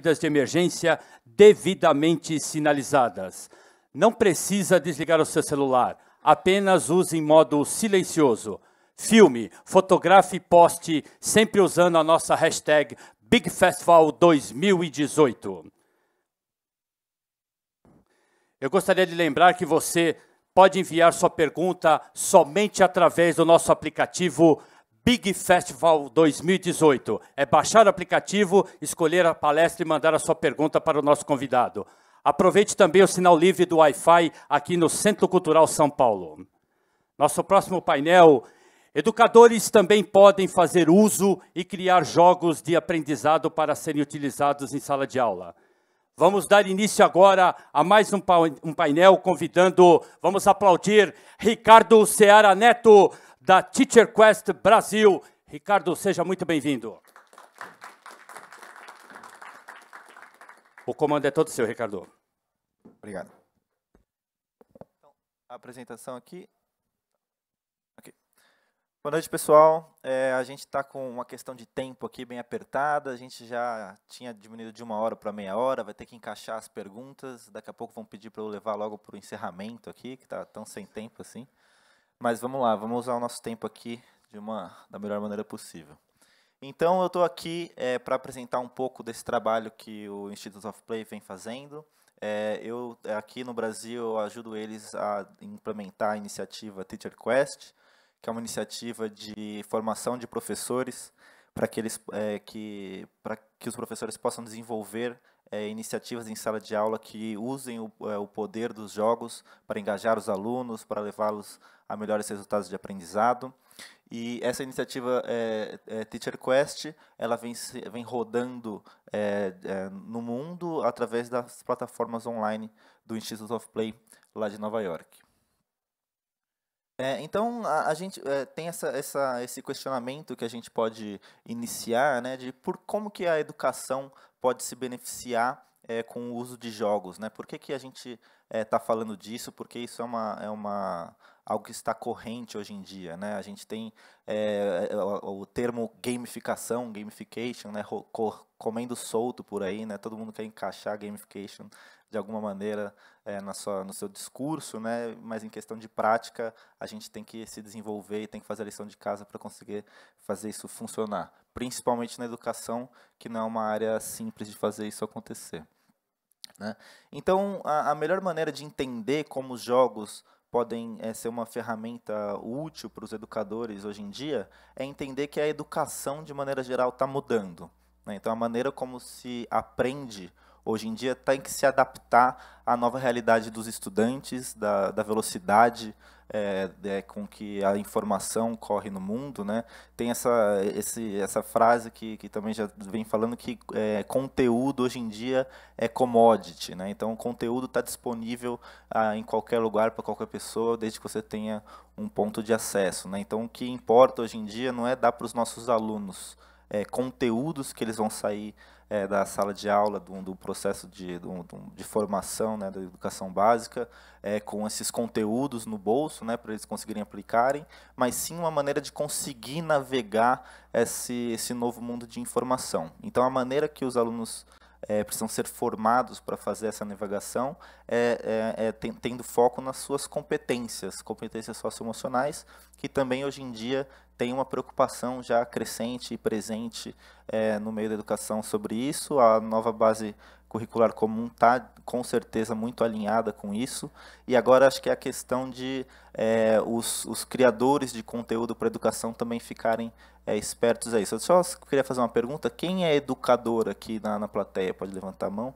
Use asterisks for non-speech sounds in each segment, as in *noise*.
medidas de emergência devidamente sinalizadas. Não precisa desligar o seu celular, apenas use em modo silencioso. Filme, fotografe e poste sempre usando a nossa hashtag BigFestival2018. Eu gostaria de lembrar que você pode enviar sua pergunta somente através do nosso aplicativo Big Festival 2018. É baixar o aplicativo, escolher a palestra e mandar a sua pergunta para o nosso convidado. Aproveite também o sinal livre do Wi-Fi aqui no Centro Cultural São Paulo. Nosso próximo painel Educadores também podem fazer uso e criar jogos de aprendizado para serem utilizados em sala de aula. Vamos dar início agora a mais um painel convidando, vamos aplaudir Ricardo Seara Neto, da Teacher Quest Brasil. Ricardo, seja muito bem-vindo. O comando é todo seu, Ricardo. Obrigado. Então, a apresentação aqui. Okay. Boa noite, pessoal. É, a gente está com uma questão de tempo aqui bem apertada. A gente já tinha diminuído de uma hora para meia hora. Vai ter que encaixar as perguntas. Daqui a pouco vão pedir para eu levar logo para o encerramento aqui, que está tão sem tempo assim. Mas vamos lá, vamos usar o nosso tempo aqui de uma, da melhor maneira possível. Então, eu estou aqui é, para apresentar um pouco desse trabalho que o Institute of Play vem fazendo. É, eu, é, aqui no Brasil, ajudo eles a implementar a iniciativa Teacher Quest, que é uma iniciativa de formação de professores para que, eles, é, que, que os professores possam desenvolver é, iniciativas em sala de aula que usem o, é, o poder dos jogos para engajar os alunos, para levá-los a melhores resultados de aprendizado. E essa iniciativa é, é Teacher Quest, ela vem, vem rodando é, é, no mundo através das plataformas online do Institute of Play lá de Nova York. É, então, a, a gente é, tem essa, essa, esse questionamento que a gente pode iniciar né, de por como que a educação pode se beneficiar é, com o uso de jogos. Né? Por que, que a gente está é, falando disso? Porque isso é uma, é uma algo que está corrente hoje em dia, né? A gente tem é, é o, o, termo gamificação, gamification, né? comendo solto por aí, né? Todo mundo quer encaixar gamification de alguma maneira é, na sua, no seu discurso, né? mas em questão de prática, a gente tem que se desenvolver e tem que fazer a lição de casa para conseguir fazer isso funcionar, principalmente na educação, que não é uma área simples de fazer isso acontecer. Né? Então, a, a melhor maneira de entender como os jogos podem é, ser uma ferramenta útil para os educadores hoje em dia é entender que a educação, de maneira geral, está mudando. Né? Então, a maneira como se aprende Hoje em dia tem que se adaptar à nova realidade dos estudantes, da, da velocidade é, é, com que a informação corre no mundo, né? Tem essa, esse, essa frase que, que também já vem falando que é, conteúdo hoje em dia é commodity, né? Então, o conteúdo está disponível ah, em qualquer lugar para qualquer pessoa, desde que você tenha um ponto de acesso, né? Então, o que importa hoje em dia não é dar para os nossos alunos é, conteúdos que eles vão sair é, da sala de aula, do, do processo de, do, de formação né, da educação básica, é, com esses conteúdos no bolso, né, para eles conseguirem aplicarem, mas sim uma maneira de conseguir navegar esse, esse novo mundo de informação. Então, a maneira que os alunos é, precisam ser formados para fazer essa navegação, é, é, é tem, tendo foco nas suas competências, competências socioemocionais, que também hoje em dia tem uma preocupação já crescente e presente é, no meio da educação sobre isso. A nova base curricular comum está com certeza muito alinhada com isso. E agora acho que é a questão de é, os, os, criadores de conteúdo para educação também ficarem é, espertos a isso. Eu só queria fazer uma pergunta: quem é educador aqui na, na plateia? Pode levantar a mão.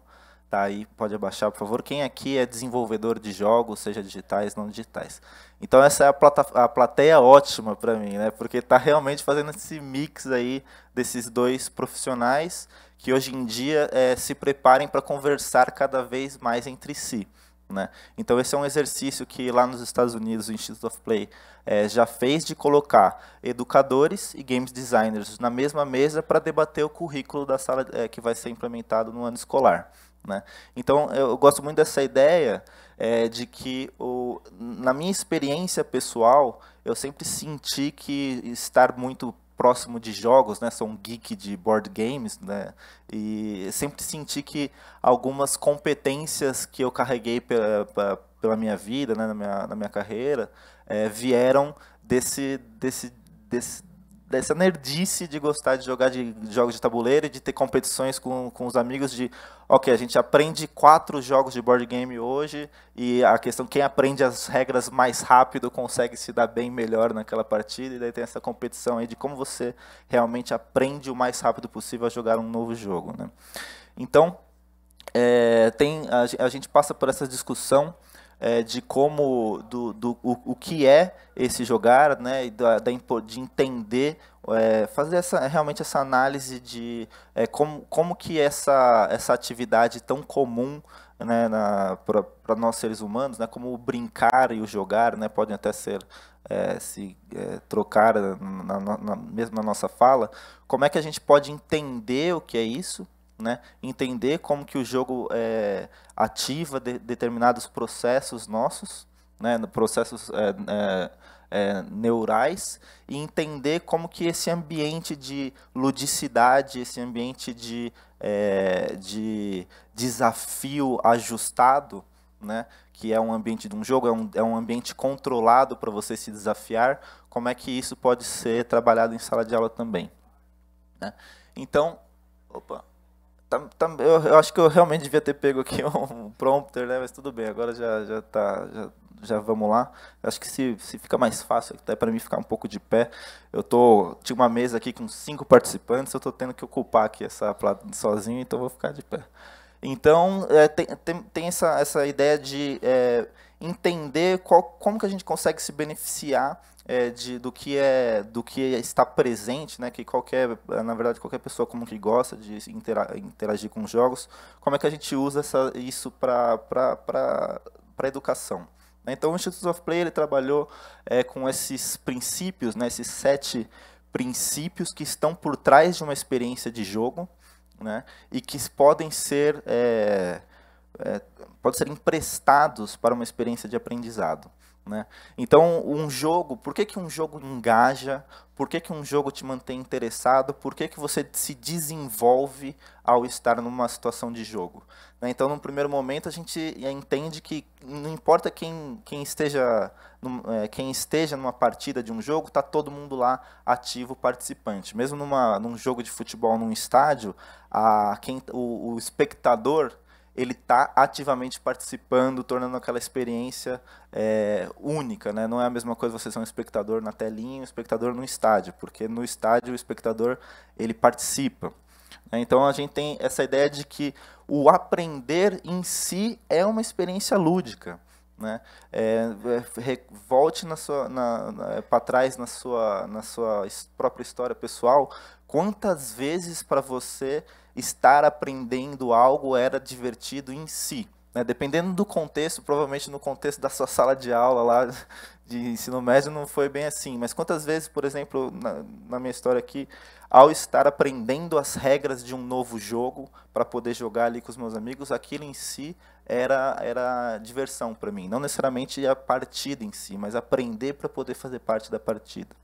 Tá aí, pode abaixar, por favor. Quem aqui é desenvolvedor de jogos, seja digitais, não digitais? Então essa é a, plata a plateia ótima para mim, né? Porque está realmente fazendo esse mix aí desses dois profissionais que hoje em dia é, se preparem para conversar cada vez mais entre si. Né? Então esse é um exercício que lá nos Estados Unidos o Institute of Play é, já fez de colocar educadores e games designers na mesma mesa para debater o currículo da sala é, que vai ser implementado no ano escolar. Né? Então, eu gosto muito dessa ideia é, de que, o, na minha experiência pessoal, eu sempre senti que estar muito próximo de jogos, né? Sou um geek de board games, né? E sempre senti que algumas competências que eu carreguei pela, pela minha vida, né? na, minha, na minha carreira, é, vieram desse, desse, desse dessa nerdice de gostar de jogar de, de jogos de tabuleiro e de ter competições com, com os amigos de, ok, a gente aprende quatro jogos de board game hoje e a questão quem aprende as regras mais rápido consegue se dar bem melhor naquela partida e daí tem essa competição aí de como você realmente aprende o mais rápido possível a jogar um novo jogo, né? Então, é, tem a, a gente passa por essa discussão é, de como, do, do o, o, que é esse jogar, né, da, da de entender, é, fazer essa, realmente essa análise de é, como, como que essa, essa atividade tão comum né, para nós seres humanos, né, como o brincar e o jogar, né, podem até ser é, se é, trocar na, na, na, mesmo na nossa fala, como é que a gente pode entender o que é isso né? entender como que o jogo é, ativa de, determinados processos nossos, né? processos é, é, é neurais, e entender como que esse ambiente de ludicidade, esse ambiente de, é, de desafio ajustado, né? que é um ambiente de um jogo, é um, é um ambiente controlado para você se desafiar, como é que isso pode ser trabalhado em sala de aula também. Né? Então, opa, Tá, tá, eu, eu, acho que eu realmente devia ter pego aqui *laughs* um prompter, né? Mas tudo bem, agora já, já tá. Já, já vamos lá. Acho que se, se fica mais fácil, até para mim ficar um pouco de pé. Eu tô. Tinha uma mesa aqui com cinco participantes, eu tô tendo que ocupar aqui essa plata sozinho, então vou ficar de pé. Então, é, tem, tem, tem, essa, essa ideia de é, entender qual, como que a gente consegue se beneficiar é, de, do que é do que está presente, né? Que qualquer, na verdade, qualquer pessoa como que gosta de interagir, com jogos, como é que a gente usa essa, isso para para educação? Né? Então, o Institute of Play ele trabalhou é, com esses princípios, né? Esses sete princípios que estão por trás de uma experiência de jogo né? e que podem ser, é, é, podem ser emprestados para uma experiência de aprendizado. Né? Então, um jogo, por que, que um jogo engaja? Por que, que um jogo te mantém interessado? Por que, que você se desenvolve ao estar numa situação de jogo? Né? Então, no primeiro momento, a gente eh, entende que não importa quem, quem esteja num, é, quem esteja numa partida de um jogo, está todo mundo lá ativo participante. Mesmo numa, num jogo de futebol, num estádio, a, quem, o, o espectador ele está ativamente participando, tornando aquela experiência é, única, né? Não é a mesma coisa você ser um espectador na telinha, um espectador no estádio, porque no estádio o espectador ele participa. Né? Então a gente tem essa ideia de que o aprender em si é uma experiência lúdica né? É, é, volte na sua, na, na é, para trás na sua, na sua própria história pessoal. Quantas vezes para você estar aprendendo algo era divertido em si? Né? Dependendo do contexto, provavelmente no contexto da sua sala de aula lá de ensino médio não foi bem assim. Mas quantas vezes, por exemplo, na, na minha história aqui, ao estar aprendendo as regras de um novo jogo para poder jogar ali com os meus amigos, aquilo em si era, era diversão para mim. Não necessariamente a partida em si, mas aprender para poder fazer parte da partida.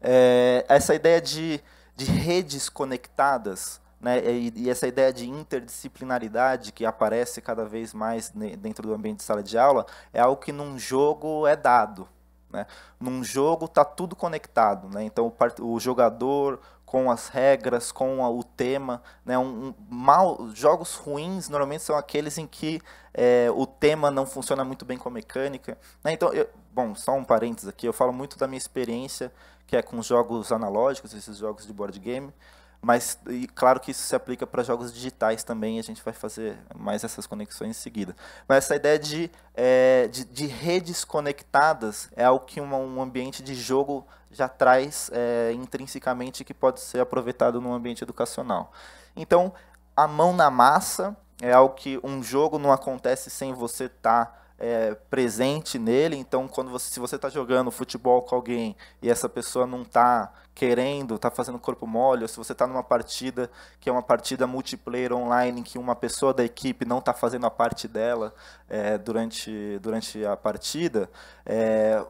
É, essa ideia de, de redes conectadas né, e, e, essa ideia de interdisciplinaridade que aparece cada vez mais dentro do ambiente de sala de aula é algo que num jogo é dado. Né? Num jogo está tudo conectado, né? então o, o, jogador com as regras, com a, o tema, né? um, um, mal, jogos ruins normalmente são aqueles em que é, o tema não funciona muito bem com a mecânica. Né? Então, eu, bom, só um parênteses aqui, eu falo muito da minha experiência que é com jogos analógicos, esses jogos de board game, mas, e claro que isso se aplica para jogos digitais também, a gente vai fazer mais essas conexões em seguida. Mas essa ideia de, é, de, de, redes conectadas é algo que uma, um ambiente de jogo já traz é, intrinsecamente que pode ser aproveitado no ambiente educacional. Então, a mão na massa é algo que um jogo não acontece sem você estar. Tá é, presente nele. Então, quando você, se você está jogando futebol com alguém e essa pessoa não está querendo, está fazendo corpo mole, ou se você está numa partida que é uma partida multiplayer online, em que uma pessoa da equipe não está fazendo a parte dela é, durante, durante a partida, é,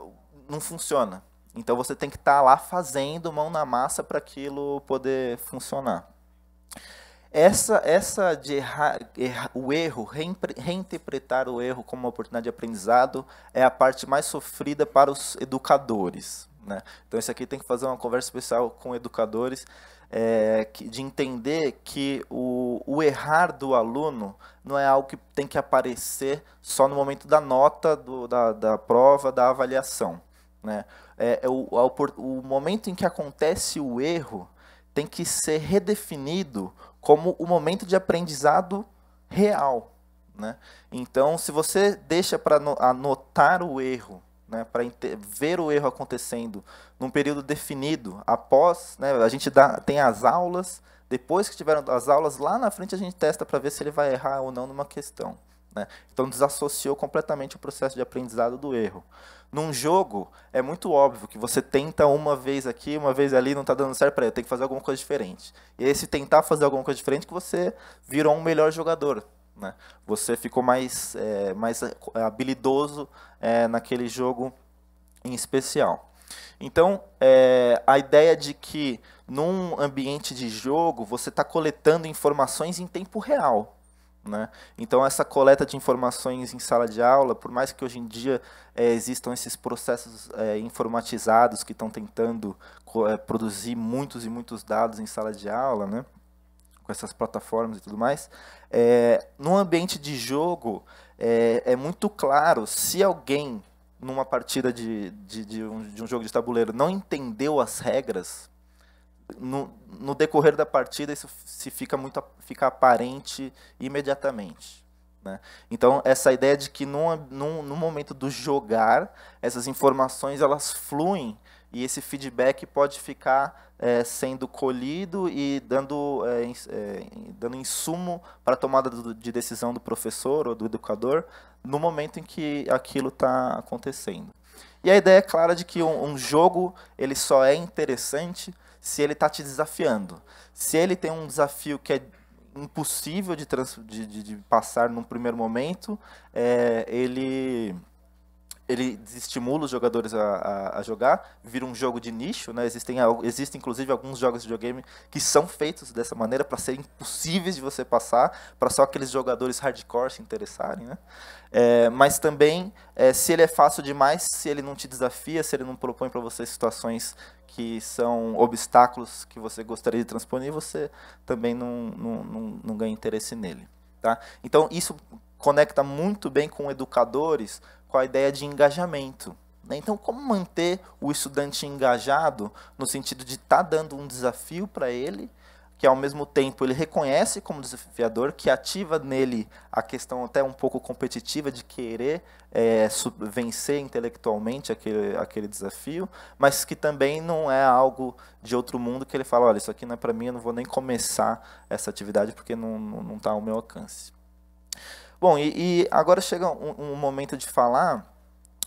não funciona. Então você tem que estar tá lá fazendo mão na massa para aquilo poder funcionar essa, essa de errar, errar o erro, reinterpretar o erro como uma oportunidade de aprendizado, é a parte mais sofrida para os educadores. Né? Então, isso aqui tem que fazer uma conversa especial com educadores, é, de entender que o, o errar do aluno não é algo que tem que aparecer só no momento da nota, do, da, da prova, da avaliação. Né? É, é o, o momento em que acontece o erro tem que ser redefinido como o momento de aprendizado real. Né? Então, se você deixa para anotar o erro, né, para ver o erro acontecendo num período definido, após, né, a gente dá, tem as aulas, depois que tiveram as aulas, lá na frente a gente testa para ver se ele vai errar ou não numa questão. Né? Então, desassociou completamente o processo de aprendizado do erro. Num jogo, é muito óbvio que você tenta uma vez aqui, uma vez ali, não está dando certo, para ele, tem que fazer alguma coisa diferente. E esse tentar fazer alguma coisa diferente que você virou um melhor jogador, né? Você ficou mais, é, mais é, habilidoso é, naquele jogo em especial. Então, é, a ideia de que num ambiente de jogo você está coletando informações em tempo real. Né? Então, essa coleta de informações em sala de aula, por mais que hoje em dia é, existam esses processos é, informatizados que estão tentando é, produzir muitos e muitos dados em sala de aula, né? com essas plataformas e tudo mais, é, no ambiente de jogo, é muito claro se alguém numa partida de, de, de, um, de, um, jogo de tabuleiro não entendeu as regras, no, no decorrer da partida isso se fica muito fica aparente imediatamente. Né? Então, essa ideia de que no no momento do jogar, essas informações elas fluem e esse feedback pode ficar é, sendo colhido e dando, é, é, dando insumo para a tomada do, de decisão do professor ou do educador no momento em que aquilo está acontecendo. E a ideia é clara de que um, um jogo ele só é interessante se ele está te desafiando. Se ele tem um desafio que é impossível de, trans, de, de, de passar num primeiro momento, é, ele ele desestimula os jogadores a, a, a, jogar, vira um jogo de nicho, né? Existem, existem inclusive alguns jogos de videogame que são feitos dessa maneira para serem impossíveis de você passar, para só aqueles jogadores hardcore se interessarem, né? É, mas também, é, se ele é fácil demais, se ele não te desafia, se ele não propõe para você situações que são obstáculos que você gostaria de transponer, você também não, não, não, não ganha interesse nele, tá? Então, isso conecta muito bem com educadores, com a ideia de engajamento. Né? Então, como manter o estudante engajado no sentido de estar tá dando um desafio para ele, que ao mesmo tempo ele reconhece como desafiador, que ativa nele a questão até um pouco competitiva de querer é, vencer intelectualmente aquele, aquele desafio, mas que também não é algo de outro mundo que ele fala, olha, isso aqui não é para mim, eu não vou nem começar essa atividade porque não está não, não tá ao meu alcance. Bom, e, e agora chega um, um, momento de falar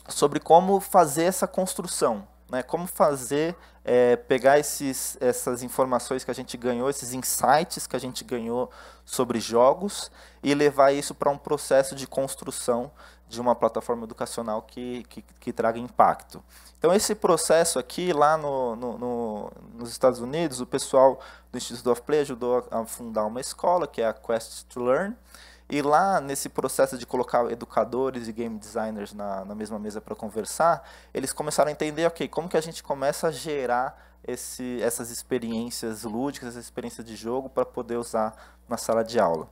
sobre como fazer essa construção, né? como fazer, é, pegar esses, essas informações que a gente ganhou, esses insights que a gente ganhou sobre jogos e levar isso para um processo de construção de uma plataforma educacional que, que, que, traga impacto. Então, esse processo aqui, lá no, no, no, nos Estados Unidos, o pessoal do Instituto of Play ajudou a, a fundar uma escola, que é a Quest to Learn, e lá, nesse processo de colocar educadores e game designers na, na mesma mesa para conversar, eles começaram a entender, ok, como que a gente começa a gerar esse, essas experiências lúdicas, essas experiências de jogo para poder usar na sala de aula.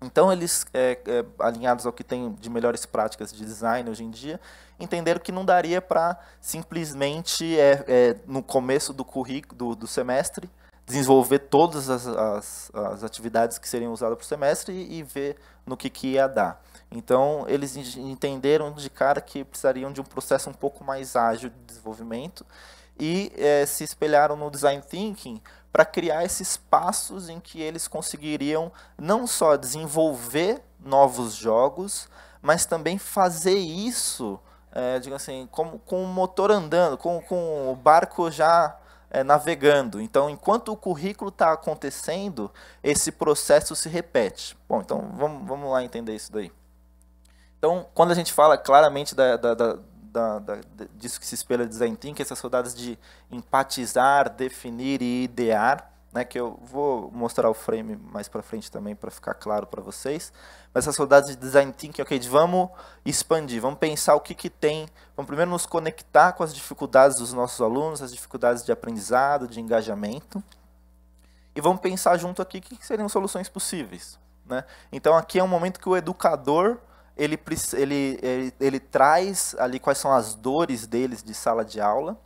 Então, eles, é, é, alinhados ao que tem de melhores práticas de design hoje em dia, entenderam que não daria para simplesmente, é, é, no começo do currículo do, do semestre, desenvolver todas as, as, as atividades que seriam usadas para o semestre e, e, ver no que, que ia dar. Então, eles entenderam de cara que precisariam de um processo um pouco mais ágil de desenvolvimento e é, se espelharam no design thinking para criar esses espaços em que eles conseguiriam não só desenvolver novos jogos, mas também fazer isso, é, digamos assim, como, com o motor andando, com, com o barco já é, navegando. Então, enquanto o currículo está acontecendo, esse processo se repete. Bom, então vamos, vamos lá entender isso daí. Então, quando a gente fala claramente da, da, da da, da, disso que se espelha design thinking, essas rodadas de empatizar, definir e idear né, que eu vou mostrar o frame mais para frente também para ficar claro para vocês. Mas essa rodadas de design thinking, ok, vamos expandir, vamos pensar o que, que tem, vamos primeiro nos conectar com as dificuldades dos nossos alunos, as dificuldades de aprendizado, de engajamento, e vamos pensar junto aqui o que, que seriam soluções possíveis. Né? Então aqui é um momento que o educador ele, ele, ele, ele traz ali quais são as dores deles de sala de aula,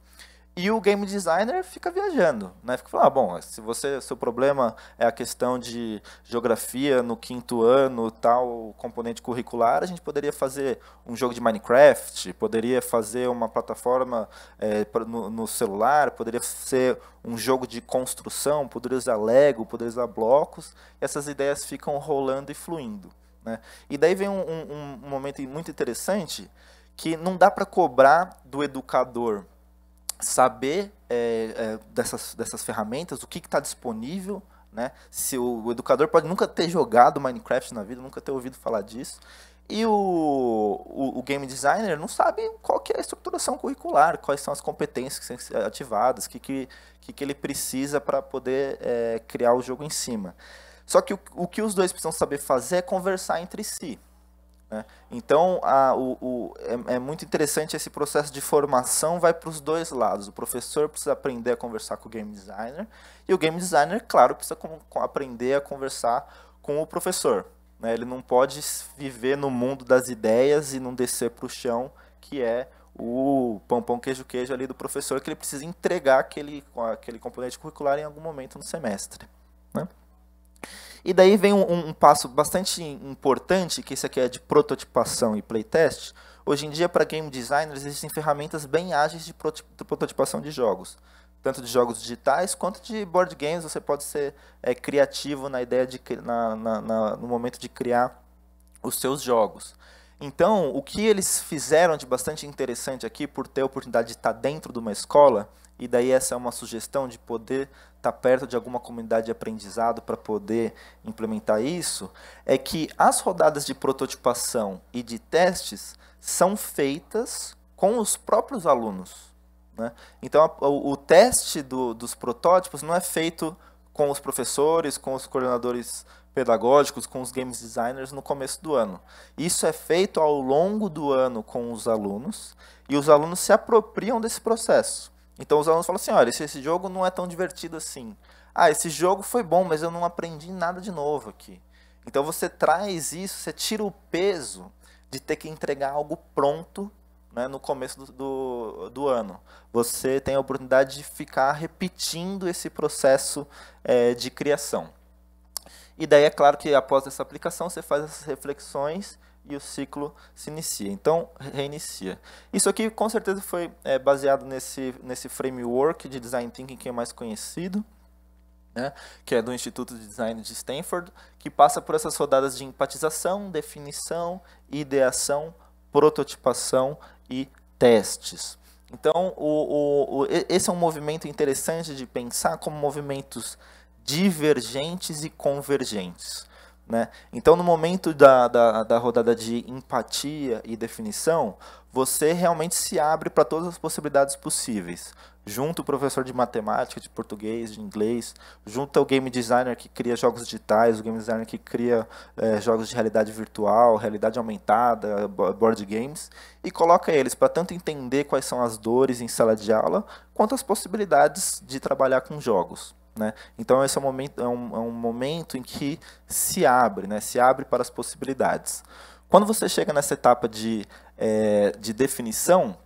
e o game designer fica viajando, né? Fica falando, ah, bom, se você, seu problema é a questão de geografia no quinto ano, tal componente curricular, a gente poderia fazer um jogo de Minecraft, poderia fazer uma plataforma é, no, no, celular, poderia ser um jogo de construção, poderia usar Lego, poderia usar blocos, e essas ideias ficam rolando e fluindo, né? E daí vem um, um, um momento muito interessante que não dá para cobrar do educador saber é, é, dessas, dessas ferramentas, o que está disponível, né? Se o, o, educador pode nunca ter jogado Minecraft na vida, nunca ter ouvido falar disso. E o, o, o game designer não sabe qual que é a estruturação curricular, quais são as competências que são ativadas, o que, que, que, que ele precisa para poder é, criar o jogo em cima. Só que o, o que os dois precisam saber fazer é conversar entre si. Né? Então, a, o, o, é, é, muito interessante esse processo de formação, vai para os dois lados. O professor precisa aprender a conversar com o game designer, e o game designer, claro, precisa com, com, aprender a conversar com o professor. Né? Ele não pode viver no mundo das ideias e não descer para o chão, que é o pão, pão, queijo, queijo ali do professor, que ele precisa entregar aquele, aquele componente curricular em algum momento no semestre. Né? E daí vem um, um passo bastante importante, que esse aqui é de prototipação e playtest. Hoje em dia, para game designers, existem ferramentas bem ágeis de prototipação de jogos tanto de jogos digitais quanto de board games. Você pode ser é, criativo na ideia de na, na, na, no momento de criar os seus jogos. Então, o que eles fizeram de bastante interessante aqui, por ter a oportunidade de estar dentro de uma escola, e daí essa é uma sugestão de poder estar tá perto de alguma comunidade de aprendizado para poder implementar isso, é que as rodadas de prototipação e de testes são feitas com os próprios alunos. Né? Então, a, o, o, teste do, dos protótipos não é feito com os professores, com os coordenadores pedagógicos, com os games designers no começo do ano. Isso é feito ao longo do ano com os alunos e os alunos se apropriam desse processo. Então os alunos falam assim, olha, esse, esse jogo não é tão divertido assim. Ah, esse jogo foi bom, mas eu não aprendi nada de novo aqui. Então você traz isso, você tira o peso de ter que entregar algo pronto né, no começo do, do, do, ano. Você tem a oportunidade de ficar repetindo esse processo é, de criação. E daí é claro que após essa aplicação você faz essas reflexões e o ciclo se inicia. Então, reinicia. Isso aqui com certeza foi é, baseado nesse, nesse framework de design thinking que é mais conhecido. Né, que é do Instituto de Design de Stanford, que passa por essas rodadas de empatização, definição, ideação, prototipação e testes. Então, o, o, o, esse é um movimento interessante de pensar como movimentos divergentes e convergentes. Né? Então, no momento da, da, da, rodada de empatia e definição, você realmente se abre para todas as possibilidades possíveis. Junto o professor de matemática, de português, de inglês, junto o game designer que cria jogos digitais, o game designer que cria é, jogos de realidade virtual, realidade aumentada, board games, e coloca eles para tanto entender quais são as dores em sala de aula, quanto as possibilidades de trabalhar com jogos. Né? Então esse é um momento, é um, é um momento em que se abre, né? se abre para as possibilidades. Quando você chega nessa etapa de, é, de definição,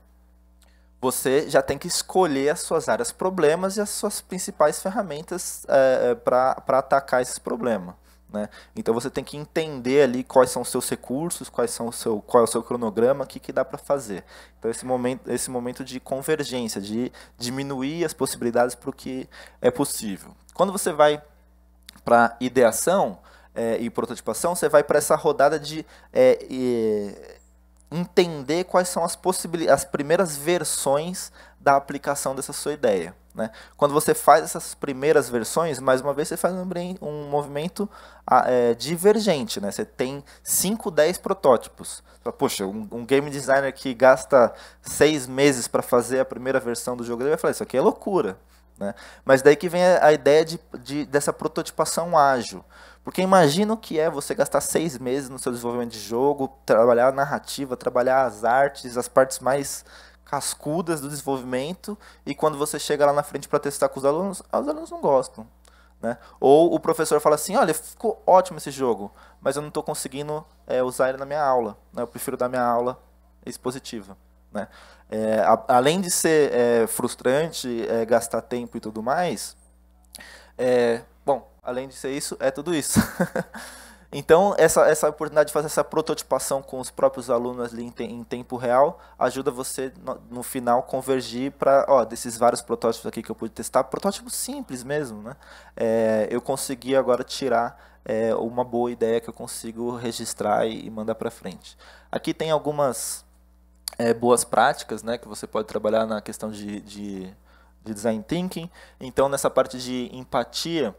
você já tem que escolher as suas áreas problemas e as suas principais ferramentas é, eh, eh, para atacar esse problema. Né? Então você tem que entender ali quais são os seus recursos, quais são o seu, qual é o seu cronograma, o que, que dá para fazer. Então esse momento, esse momento de convergência, de diminuir as possibilidades para o que é possível. Quando você vai para ideação é, e prototipação, você vai para essa rodada de é, é, entender quais são as, as primeiras versões da aplicação dessa sua ideia. Né? Quando você faz essas primeiras versões, mais uma vez você faz um, um movimento ah, é, divergente. Né? Você tem 5, 10 protótipos. Poxa, um, um, game designer que gasta 6 meses para fazer a primeira versão do jogo, ele vai falar: Isso aqui é loucura. Né? Mas daí que vem a ideia de, de, dessa prototipação ágil. Porque imagina o que é você gastar seis meses no seu desenvolvimento de jogo, trabalhar a narrativa, trabalhar as artes, as partes mais cascudas do desenvolvimento e quando você chega lá na frente para testar com os alunos, os alunos não gostam. Né? Ou o professor fala assim, olha, ficou ótimo esse jogo, mas eu não estou conseguindo é, usar ele na minha aula. Né? Eu prefiro dar minha aula expositiva. Né? É, a, além de ser é, frustrante, é, gastar tempo e tudo mais, é, bom, além de ser isso, é tudo isso. *laughs* Então, essa, essa oportunidade de fazer essa prototipação com os próprios alunos ali em, te, em tempo real ajuda você, no, no final, convergir para, ó, desses vários protótipos aqui que eu pude testar, protótipos simples mesmo, né? É, eu consegui agora tirar é, uma boa ideia que eu consigo registrar e, e mandar para frente. Aqui tem algumas é, boas práticas, né, que você pode trabalhar na questão de, de, de design thinking. Então, nessa parte de empatia,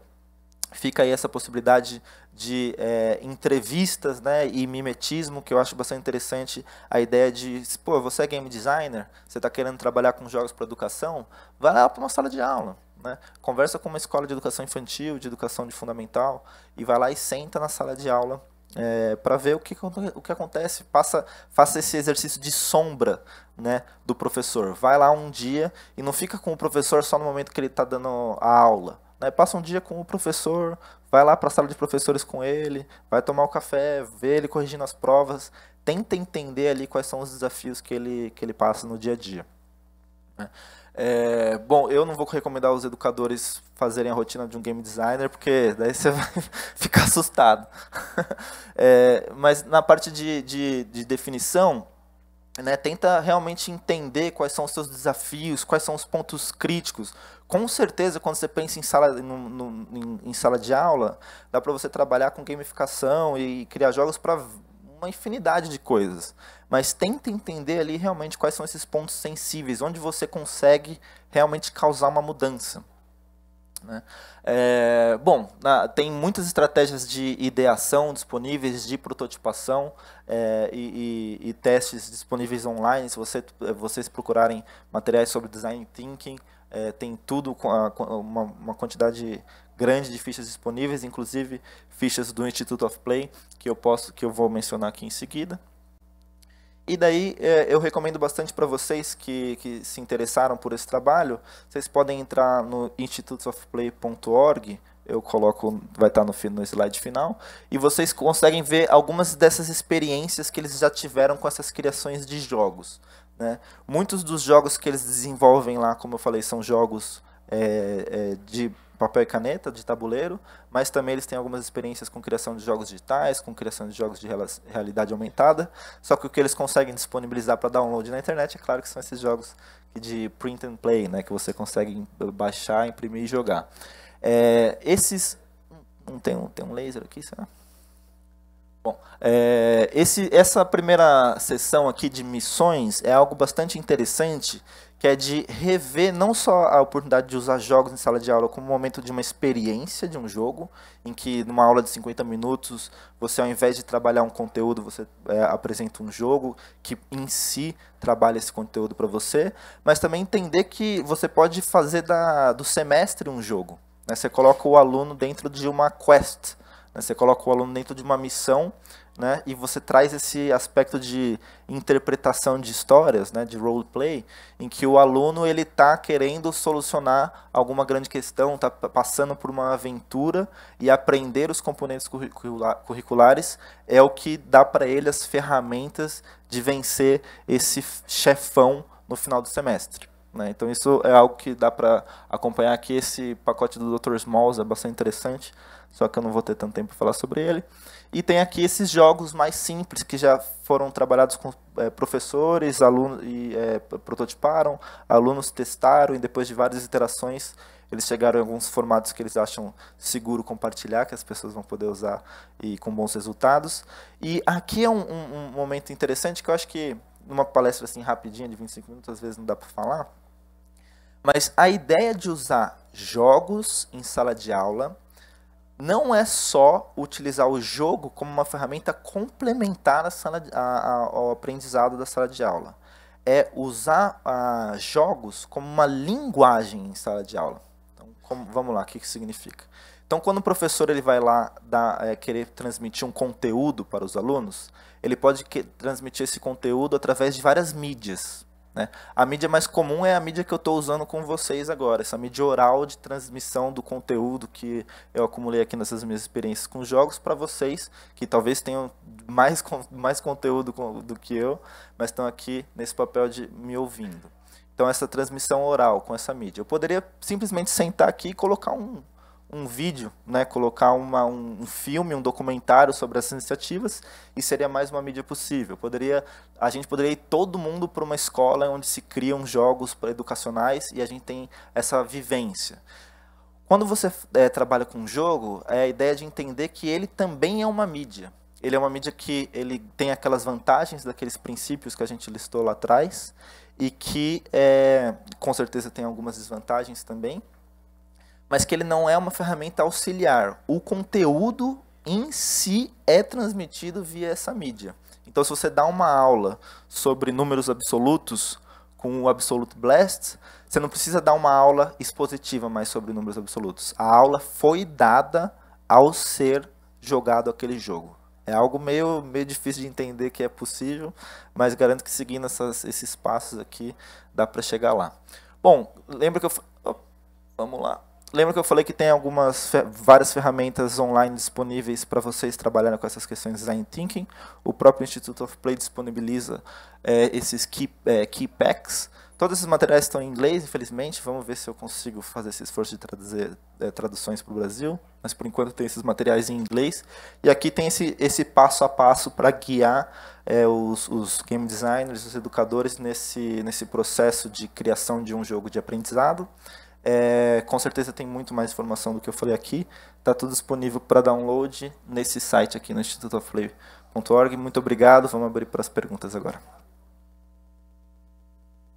fica aí essa possibilidade de é, entrevistas né, e mimetismo, que eu acho bastante interessante a ideia de, pô, você é game designer, você está querendo trabalhar com jogos para educação, vai lá para uma sala de aula. Né? Conversa com uma escola de educação infantil, de educação de fundamental, e vai lá e senta na sala de aula é, para ver o que, o que acontece. Passa, faça esse exercício de sombra né, do professor. Vai lá um dia e não fica com o professor só no momento que ele está dando a aula. Passa um dia com o professor, vai lá para a sala de professores com ele, vai tomar um café, vê ele corrigindo as provas, tenta entender ali quais são os desafios que ele, que ele passa no dia a dia. Né? É, bom, eu não vou recomendar os educadores fazerem a rotina de um game designer, porque daí você vai *laughs* ficar assustado. *laughs* é, mas na parte de, de, de definição, né, tenta realmente entender quais são os seus desafios, quais são os pontos críticos, com certeza, quando você pensa em sala, no, no, em, em sala de aula, dá para você trabalhar com gamificação e criar jogos para uma infinidade de coisas. Mas tenta entender ali realmente quais são esses pontos sensíveis, onde você consegue realmente causar uma mudança. Né? É, bom, na, tem muitas estratégias de ideação disponíveis, de prototipação é, e, e, e, testes disponíveis online. Se você, eh, vocês procurarem materiais sobre design thinking, é, tem tudo com a, uma, uma, quantidade grande de fichas disponíveis, inclusive fichas do Institute of Play que eu posso, que eu vou mencionar aqui em seguida. E daí é, eu recomendo bastante para vocês que, que se interessaram por esse trabalho, vocês podem entrar no institutesofplay.org eu coloco, vai estar no, no slide final, e vocês conseguem ver algumas dessas experiências que eles já tiveram com essas criações de jogos. Né? Muitos dos jogos que eles desenvolvem lá, como eu falei, são jogos é, é, de papel e caneta, de tabuleiro, mas também eles têm algumas experiências com criação de jogos digitais, com criação de jogos de realidade aumentada. Só que o que eles conseguem disponibilizar para download na internet, é claro que são esses jogos de print and play, né, que você consegue baixar, imprimir e jogar. É, esses. Não hum, hum, tem um, tem um laser aqui, será? Bom, é, esse, essa primeira sessão aqui de missões é algo bastante interessante, que é de rever não só a oportunidade de usar jogos em sala de aula como um momento de uma experiência de um jogo, em que numa aula de 50 minutos, você ao invés de trabalhar um conteúdo, você é, apresenta um jogo que em si trabalha esse conteúdo para você, mas também entender que você pode fazer da, do semestre um jogo. Né? Você coloca o aluno dentro de uma quest, né? você coloca o aluno dentro de uma missão, né? e você traz esse aspecto de interpretação de histórias, né? de roleplay, em que o aluno ele está querendo solucionar alguma grande questão, está passando por uma aventura, e aprender os componentes curriculares é o que dá para ele as ferramentas de vencer esse chefão no final do semestre. Né? Então isso é algo que dá para acompanhar aqui. Esse pacote do Dr. Smalls é bastante interessante, só que eu não vou ter tanto tempo para falar sobre ele. E tem aqui esses jogos mais simples que já foram trabalhados com é, professores, alunos e é, prototiparam, alunos testaram e depois de várias iterações eles chegaram em alguns formatos que eles acham seguro compartilhar, que as pessoas vão poder usar e com bons resultados. E aqui é um, um, um momento interessante que eu acho que numa palestra assim rapidinha de 25 minutos às vezes não dá para falar, mas a ideia de usar jogos em sala de aula não é só utilizar o jogo como uma ferramenta complementar à sala de, a, ao aprendizado da sala de aula. É usar a, ah, jogos como uma linguagem em sala de aula. Então, como, vamos lá, o que, que significa? Então, quando o professor ele vai lá dar, é, querer transmitir um conteúdo para os alunos, ele pode que, transmitir esse conteúdo através de várias mídias. Né? A mídia mais comum é a mídia que eu estou usando com vocês agora, essa mídia oral de transmissão do conteúdo que eu acumulei aqui nessas minhas experiências com jogos para vocês, que talvez tenham mais, mais conteúdo do que eu, mas estão aqui nesse papel de me ouvindo. Então, essa transmissão oral com essa mídia. Eu poderia simplesmente sentar aqui e colocar um, um vídeo, né, colocar uma, um, filme, um documentário sobre essas iniciativas e seria mais uma mídia possível. Poderia, a gente poderia ir todo mundo para uma escola onde se criam jogos educacionais e a gente tem essa vivência. Quando você é, trabalha com jogo, é a ideia de entender que ele também é uma mídia. Ele é uma mídia que ele tem aquelas vantagens daqueles princípios que a gente listou lá atrás e que é, com certeza tem algumas desvantagens também, mas que ele não é uma ferramenta auxiliar. O conteúdo em si é transmitido via essa mídia. Então, se você dá uma aula sobre números absolutos com o Absolute Blast, você não precisa dar uma aula expositiva mais sobre números absolutos. A aula foi dada ao ser jogado aquele jogo. É algo meio, meio difícil de entender que é possível, mas garanto que seguindo essas, esses passos aqui dá para chegar lá. Bom, lembra que eu. vamos lá lembra que eu falei que tem algumas várias ferramentas online disponíveis para vocês trabalharem com essas questões de design thinking. O próprio Institute of Play disponibiliza é, esses key, é, key packs. Todos esses materiais estão em inglês, infelizmente. Vamos ver se eu consigo fazer esse esforço de traduzir é, traduções para o Brasil. Mas por enquanto tem esses materiais em inglês. E aqui tem esse, esse passo a passo para guiar é, os, os, game designers, os educadores nesse, nesse processo de criação de um jogo de aprendizado. É, com certeza tem muito mais informação do que eu falei aqui. Está tudo disponível para download nesse site aqui no institutoflay.org. Muito obrigado. Vamos abrir para as perguntas agora.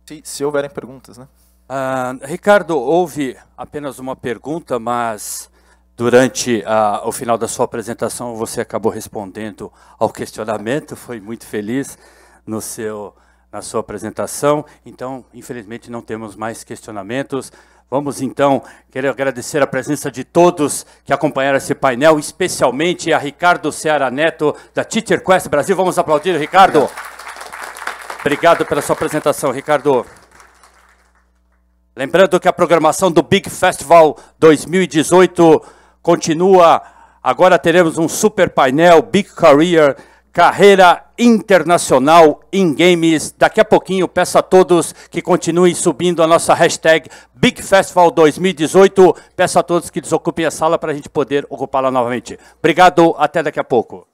Se, se houverem perguntas, né? Ah, Ricardo, houve apenas uma pergunta, mas durante o final da sua apresentação você acabou respondendo ao questionamento. Foi muito feliz no seu na sua apresentação. Então, infelizmente, não temos mais questionamentos. Vamos então, quero agradecer a presença de todos que acompanharam esse painel, especialmente a Ricardo Ceará Neto, da Teacher Quest Brasil. Vamos aplaudir Ricardo. Obrigado pela sua apresentação, Ricardo. Lembrando que a programação do Big Festival 2018 continua. Agora teremos um super painel Big Career Carreira Internacional em Games. Daqui a pouquinho peço a todos que continuem subindo a nossa hashtag Big Festival 2018. Peço a todos que desocupem a sala para a gente poder ocupá-la novamente. Obrigado, até daqui a pouco.